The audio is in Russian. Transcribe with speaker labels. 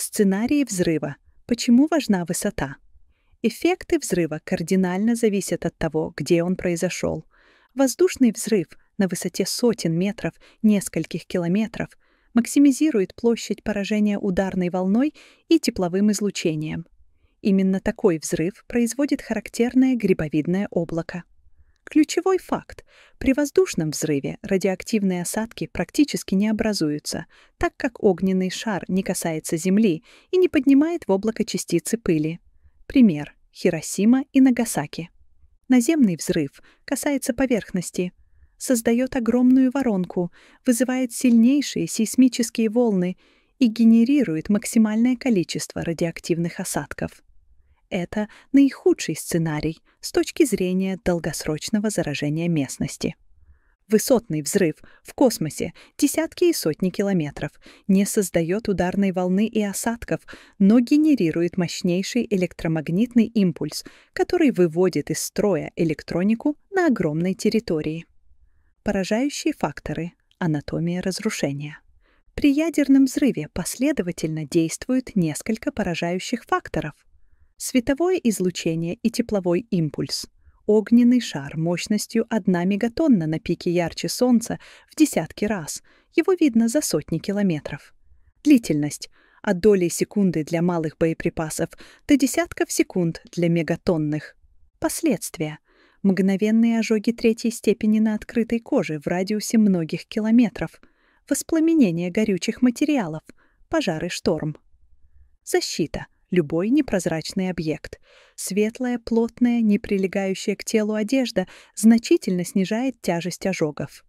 Speaker 1: Сценарии взрыва. Почему важна высота? Эффекты взрыва кардинально зависят от того, где он произошел. Воздушный взрыв на высоте сотен метров, нескольких километров, максимизирует площадь поражения ударной волной и тепловым излучением. Именно такой взрыв производит характерное грибовидное облако. Ключевой факт. При воздушном взрыве радиоактивные осадки практически не образуются, так как огненный шар не касается Земли и не поднимает в облако частицы пыли. Пример. Хиросима и Нагасаки. Наземный взрыв касается поверхности, создает огромную воронку, вызывает сильнейшие сейсмические волны и генерирует максимальное количество радиоактивных осадков это наихудший сценарий с точки зрения долгосрочного заражения местности. Высотный взрыв в космосе, десятки и сотни километров, не создает ударной волны и осадков, но генерирует мощнейший электромагнитный импульс, который выводит из строя электронику на огромной территории. Поражающие факторы. Анатомия разрушения. При ядерном взрыве последовательно действует несколько поражающих факторов — Световое излучение и тепловой импульс. Огненный шар мощностью 1 мегатонна на пике ярче Солнца в десятки раз. Его видно за сотни километров. Длительность от доли секунды для малых боеприпасов до десятков секунд для мегатонных. Последствия. Мгновенные ожоги третьей степени на открытой коже в радиусе многих километров. Воспламенение горючих материалов. Пожары шторм. Защита любой непрозрачный объект. Светлая, плотная, не прилегающая к телу одежда значительно снижает тяжесть ожогов.